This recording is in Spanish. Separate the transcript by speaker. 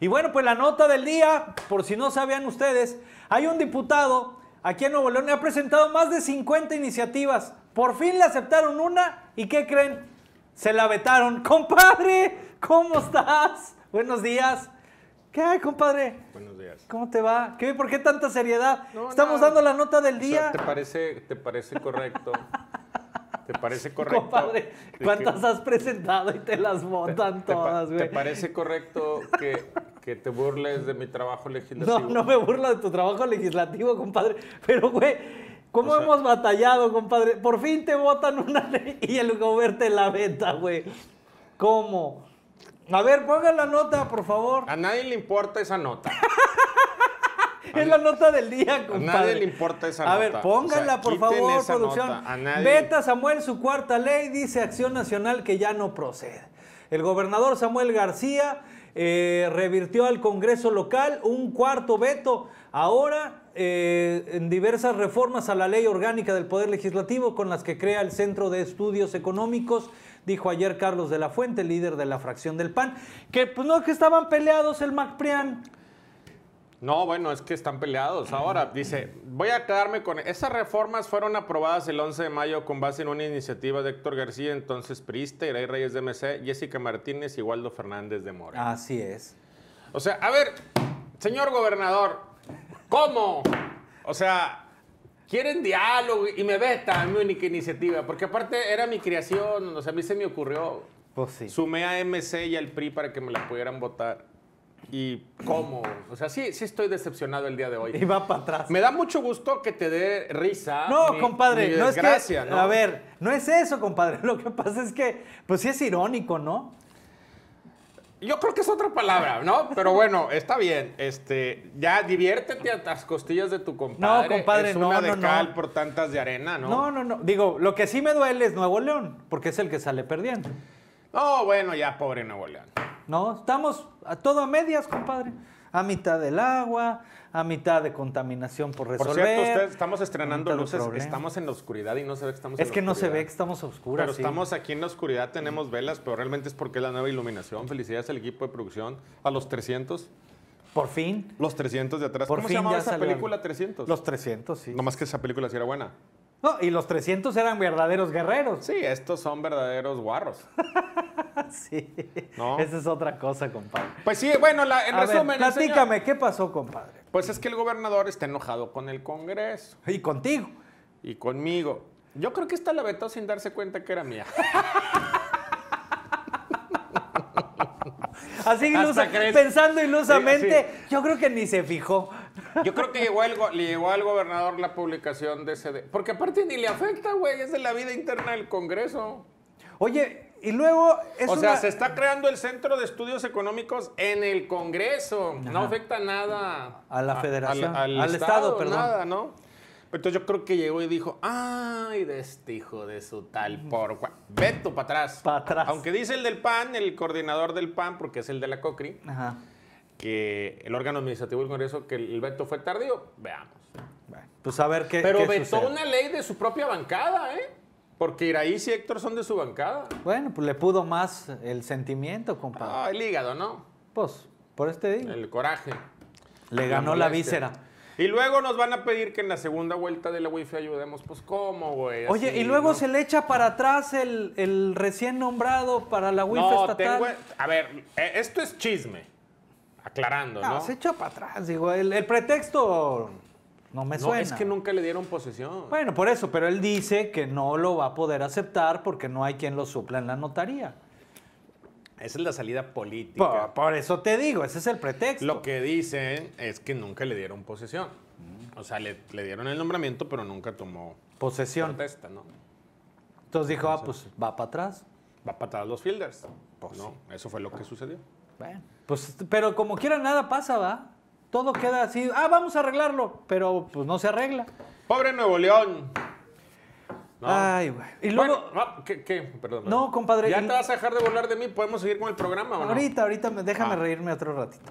Speaker 1: Y bueno, pues la nota del día, por si no sabían ustedes, hay un diputado aquí en Nuevo León que ha presentado más de 50 iniciativas. Por fin le aceptaron una y ¿qué creen? Se la vetaron. Compadre, ¿cómo estás? Buenos días. ¿Qué hay, compadre? Buenos días. ¿Cómo te va? ¿Qué, ¿Por qué tanta seriedad? Estamos dando la nota del día. ¿te,
Speaker 2: parece, ¿Te parece correcto? ¿Te parece correcto? Compadre, ¿cuántas has presentado y te las votan todas, ¿Te parece correcto que que te burles de mi trabajo legislativo. No, no
Speaker 1: me burlo de tu trabajo legislativo, compadre. Pero, güey, ¿cómo hemos batallado, compadre? Por fin te votan una ley y el gobierno te la veta, güey. ¿Cómo? A ver, pongan la nota, por favor.
Speaker 2: A nadie le importa esa nota. es la nota del día, compadre. A nadie le importa esa nota. A ver, pónganla, por favor, producción. Samuel, su cuarta ley, dice
Speaker 1: Acción Nacional que ya no procede. El gobernador Samuel García eh, revirtió al Congreso local un cuarto veto. Ahora, eh, en diversas reformas a la ley orgánica del Poder Legislativo con las que crea el Centro de Estudios Económicos, dijo ayer Carlos de la Fuente, líder de la fracción del PAN, que pues no que estaban peleados
Speaker 2: el MacPrian no, bueno, es que están peleados. Ahora, dice, voy a quedarme con... Esas reformas fueron aprobadas el 11 de mayo con base en una iniciativa de Héctor García, entonces Prista, Iray Reyes de MC, Jessica Martínez y Waldo Fernández de Mora. Así es. O sea, a ver, señor gobernador, ¿cómo? O sea, quieren diálogo y me veta mi única iniciativa, porque aparte era mi creación, o sea, a mí se me ocurrió. Pues sí. Sumé a MC y al PRI para que me la pudieran votar. ¿Y cómo? O sea, sí, sí estoy decepcionado el día de hoy. Y va para atrás. Me da mucho gusto que te dé risa. No, compadre, no es que. A ver,
Speaker 1: no es eso, compadre. Lo que pasa es que, pues sí es irónico, ¿no?
Speaker 2: Yo creo que es otra palabra, ¿no? Pero bueno, está bien. Este, ya diviértete a las costillas de tu compadre. No, compadre, es una por tantas de arena, ¿no? No,
Speaker 1: no, no. Digo, lo que sí me duele es Nuevo León, porque es el que sale perdiendo.
Speaker 2: No, bueno, ya pobre
Speaker 1: Nuevo León. ¿no? Estamos a todo a medias, compadre. A mitad del agua, a mitad de contaminación por resolver. Por cierto, ustedes estamos
Speaker 2: estrenando luces, estamos en la oscuridad y no se ve que estamos Es que no se ve
Speaker 1: que estamos oscuras Pero estamos
Speaker 2: aquí en la oscuridad, tenemos velas, pero realmente es porque es la nueva iluminación. Felicidades al equipo de producción, a los 300. Por fin. Los 300 de atrás. Por ¿Cómo fin se llamaba esa película 300? Los 300, sí. Nomás que esa película sí era buena. No, y los 300 eran verdaderos guerreros. Sí, estos son verdaderos guarros. sí. ¿No? Esa es otra cosa, compadre. Pues sí, bueno, en resumen. platícame, ¿qué
Speaker 1: pasó, compadre?
Speaker 2: Pues es que el gobernador está enojado con el Congreso. Y contigo. Y conmigo. Yo creo que esta la vetó sin darse cuenta que era mía. Así pensando ilusamente,
Speaker 1: yo creo que ni se fijó.
Speaker 2: Yo creo que llegó, llegó al gobernador la publicación de ese... Porque aparte ni le afecta, güey, es de la vida interna del Congreso. Oye, y luego... o sea, se está creando el Centro de Estudios Económicos en el Congreso. No afecta nada. A la federación. al, Estado, perdón. Nada, ¿no? Entonces yo creo que llegó y dijo, ay, de este hijo de su tal por Veto atrás. Para atrás. Aunque dice el del PAN, el coordinador del PAN, porque es el de la COCRI. Ajá que el órgano administrativo del Congreso, que el veto fue tardío, veamos. Pues a ver qué. Pero vetó una ley de su propia bancada, ¿eh? Porque Iraíz y Héctor son de su bancada.
Speaker 1: Bueno, pues le pudo más el sentimiento, compadre.
Speaker 2: Ah, el hígado, ¿no?
Speaker 1: Pues, por este día. El coraje. Le ganó la, víscera.
Speaker 2: Y luego nos van a pedir que en la segunda vuelta de la wifi ayudemos. Pues, ¿cómo, güey? Oye, y luego se
Speaker 1: le echa para atrás el, recién nombrado para la wifi no, estatal. Tengo,
Speaker 2: a ver, e, esto es chisme aclarando, ¿no? No, se
Speaker 1: echó para atrás, digo, el, pretexto no me no, es que
Speaker 2: nunca le dieron posesión.
Speaker 1: Bueno, por eso, pero él dice que no lo va a poder aceptar porque no hay quien
Speaker 2: lo supla en la notaría. Esa es la salida política. Por, eso te digo, ese es el pretexto. Lo que dicen es que nunca le dieron posesión. O sea, le, dieron el nombramiento, pero nunca tomó posesión. Protesta, ¿no? Entonces dijo, ah, pues va para atrás. Va para atrás los fielders. Pues no, eso fue lo que sucedió. Bueno, pues, pero
Speaker 1: como quiera nada pasa, ¿va? Todo queda así, ah, vamos a arreglarlo, pero pues no se arregla.
Speaker 2: Pobre Nuevo León. Ay, güey. Y luego. no, ¿qué, Perdón, No, compadre. ¿Ya te vas a dejar de volar de mí? ¿Podemos seguir con el programa o no? Ahorita,
Speaker 1: ahorita, déjame ah. reírme otro ratito.